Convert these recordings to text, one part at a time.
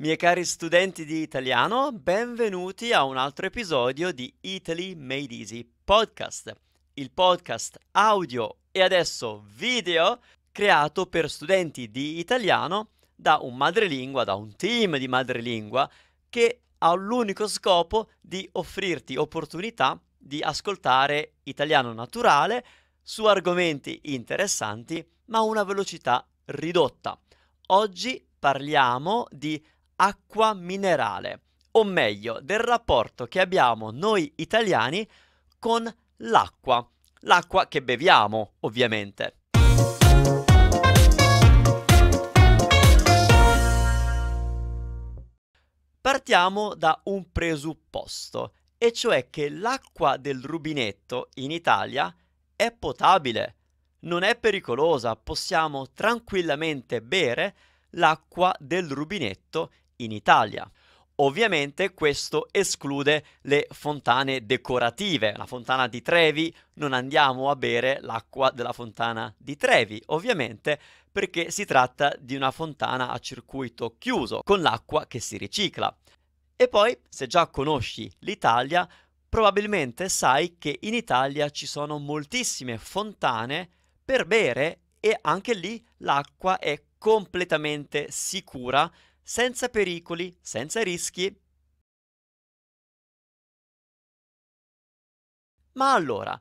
Miei cari studenti di italiano, benvenuti a un altro episodio di Italy Made Easy Podcast, il podcast audio e adesso video creato per studenti di italiano da un madrelingua, da un team di madrelingua che ha l'unico scopo di offrirti opportunità di ascoltare italiano naturale su argomenti interessanti ma a una velocità ridotta. Oggi parliamo di acqua minerale, o meglio del rapporto che abbiamo noi italiani con l'acqua, l'acqua che beviamo ovviamente. Partiamo da un presupposto, e cioè che l'acqua del rubinetto in Italia è potabile, non è pericolosa, possiamo tranquillamente bere l'acqua del rubinetto in Italia. Ovviamente questo esclude le fontane decorative. La fontana di Trevi non andiamo a bere l'acqua della fontana di Trevi, ovviamente perché si tratta di una fontana a circuito chiuso, con l'acqua che si ricicla. E poi, se già conosci l'Italia, probabilmente sai che in Italia ci sono moltissime fontane per bere e anche lì l'acqua è completamente sicura senza pericoli, senza rischi. Ma allora,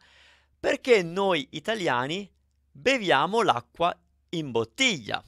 perché noi italiani beviamo l'acqua in bottiglia?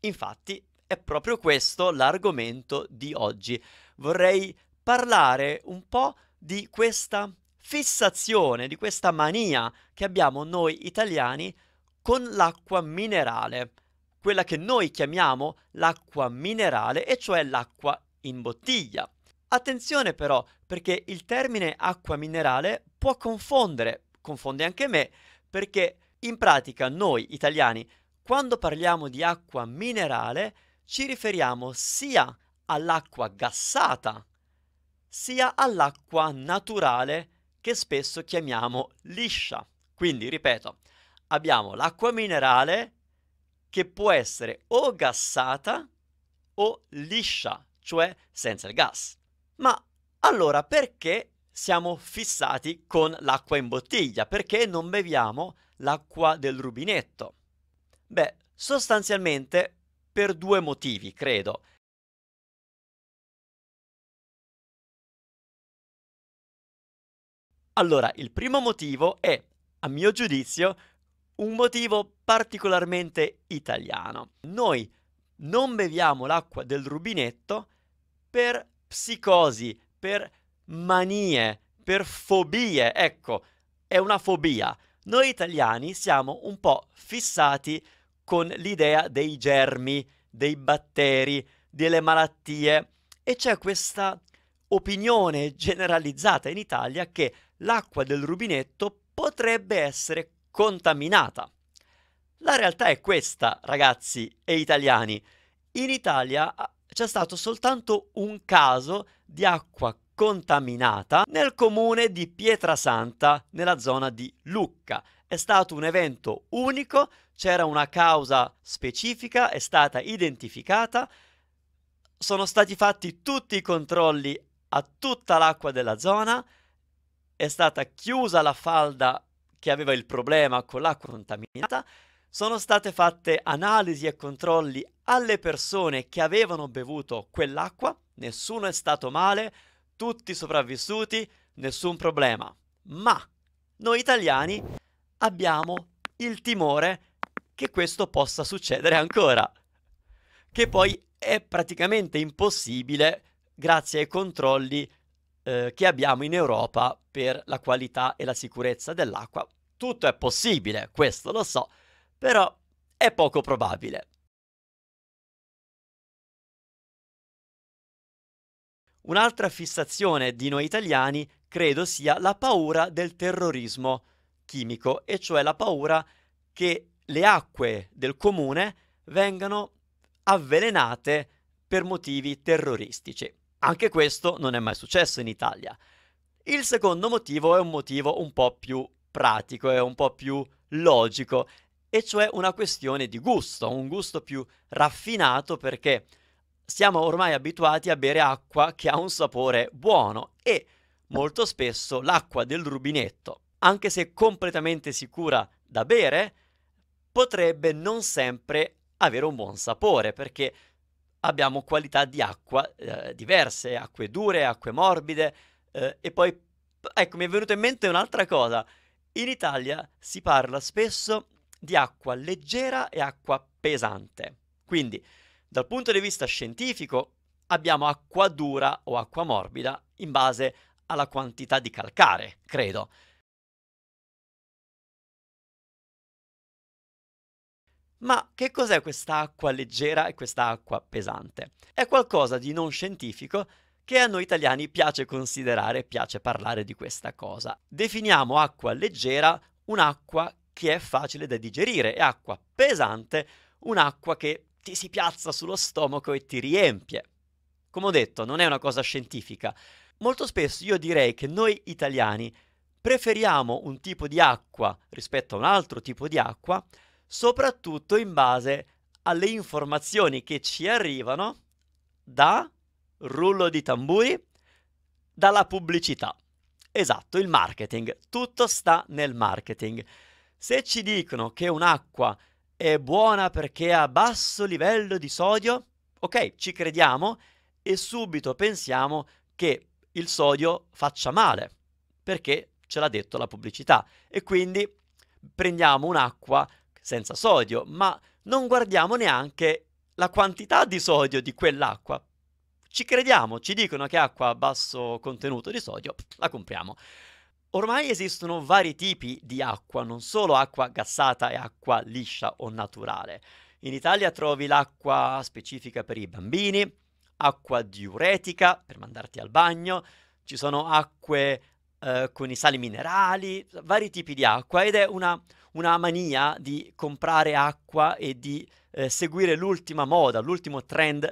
Infatti è proprio questo l'argomento di oggi. Vorrei parlare un po' di questa fissazione, di questa mania che abbiamo noi italiani con l'acqua minerale quella che noi chiamiamo l'acqua minerale, e cioè l'acqua in bottiglia. Attenzione però, perché il termine acqua minerale può confondere, confonde anche me, perché in pratica noi italiani, quando parliamo di acqua minerale, ci riferiamo sia all'acqua gassata, sia all'acqua naturale che spesso chiamiamo liscia. Quindi, ripeto, abbiamo l'acqua minerale che può essere o gassata o liscia, cioè senza il gas. Ma allora perché siamo fissati con l'acqua in bottiglia? Perché non beviamo l'acqua del rubinetto? Beh, sostanzialmente per due motivi, credo. Allora, il primo motivo è, a mio giudizio, un motivo particolarmente italiano. Noi non beviamo l'acqua del rubinetto per psicosi, per manie, per fobie. Ecco, è una fobia. Noi italiani siamo un po' fissati con l'idea dei germi, dei batteri, delle malattie e c'è questa opinione generalizzata in Italia che l'acqua del rubinetto potrebbe essere contaminata. La realtà è questa, ragazzi e italiani. In Italia ah, c'è stato soltanto un caso di acqua contaminata nel comune di Pietrasanta, nella zona di Lucca. È stato un evento unico, c'era una causa specifica, è stata identificata, sono stati fatti tutti i controlli a tutta l'acqua della zona, è stata chiusa la falda che aveva il problema con l'acqua contaminata, sono state fatte analisi e controlli alle persone che avevano bevuto quell'acqua, nessuno è stato male, tutti sopravvissuti, nessun problema. Ma noi italiani abbiamo il timore che questo possa succedere ancora, che poi è praticamente impossibile grazie ai controlli eh, che abbiamo in Europa per la qualità e la sicurezza dell'acqua, tutto è possibile, questo lo so, però è poco probabile. Un'altra fissazione di noi italiani credo sia la paura del terrorismo chimico, e cioè la paura che le acque del comune vengano avvelenate per motivi terroristici. Anche questo non è mai successo in Italia. Il secondo motivo è un motivo un po' più pratico, è un po' più logico, e cioè una questione di gusto, un gusto più raffinato perché siamo ormai abituati a bere acqua che ha un sapore buono e molto spesso l'acqua del rubinetto, anche se completamente sicura da bere, potrebbe non sempre avere un buon sapore perché abbiamo qualità di acqua eh, diverse, acque dure, acque morbide eh, e poi ecco mi è venuta in mente un'altra cosa in Italia si parla spesso di acqua leggera e acqua pesante. Quindi, dal punto di vista scientifico, abbiamo acqua dura o acqua morbida in base alla quantità di calcare, credo. Ma che cos'è questa acqua leggera e questa acqua pesante? È qualcosa di non scientifico che a noi italiani piace considerare, piace parlare di questa cosa. Definiamo acqua leggera un'acqua che è facile da digerire e acqua pesante un'acqua che ti si piazza sullo stomaco e ti riempie. Come ho detto, non è una cosa scientifica. Molto spesso io direi che noi italiani preferiamo un tipo di acqua rispetto a un altro tipo di acqua, soprattutto in base alle informazioni che ci arrivano da rullo di tamburi, dalla pubblicità. Esatto, il marketing. Tutto sta nel marketing. Se ci dicono che un'acqua è buona perché ha basso livello di sodio, ok, ci crediamo e subito pensiamo che il sodio faccia male, perché ce l'ha detto la pubblicità. E quindi prendiamo un'acqua senza sodio, ma non guardiamo neanche la quantità di sodio di quell'acqua, ci crediamo, ci dicono che acqua a basso contenuto di sodio, la compriamo. Ormai esistono vari tipi di acqua, non solo acqua gassata e acqua liscia o naturale. In Italia trovi l'acqua specifica per i bambini, acqua diuretica per mandarti al bagno, ci sono acque eh, con i sali minerali, vari tipi di acqua ed è una, una mania di comprare acqua e di eh, seguire l'ultima moda, l'ultimo trend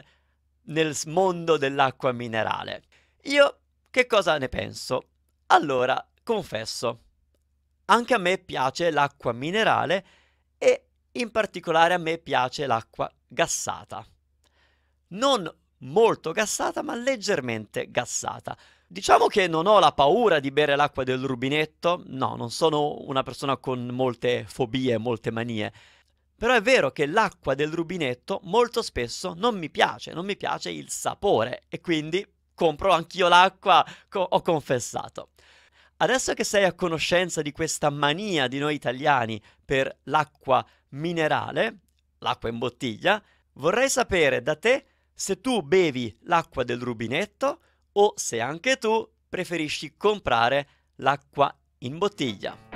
nel mondo dell'acqua minerale. Io che cosa ne penso? Allora, confesso, anche a me piace l'acqua minerale e in particolare a me piace l'acqua gassata. Non molto gassata, ma leggermente gassata. Diciamo che non ho la paura di bere l'acqua del rubinetto, no, non sono una persona con molte fobie, molte manie, però è vero che l'acqua del rubinetto molto spesso non mi piace, non mi piace il sapore e quindi compro anch'io l'acqua, co- ho confessato. Adesso che sei a conoscenza di questa mania di noi italiani per l'acqua minerale, l'acqua in bottiglia, vorrei sapere da te se tu bevi l'acqua del rubinetto o se anche tu preferisci comprare l'acqua in bottiglia.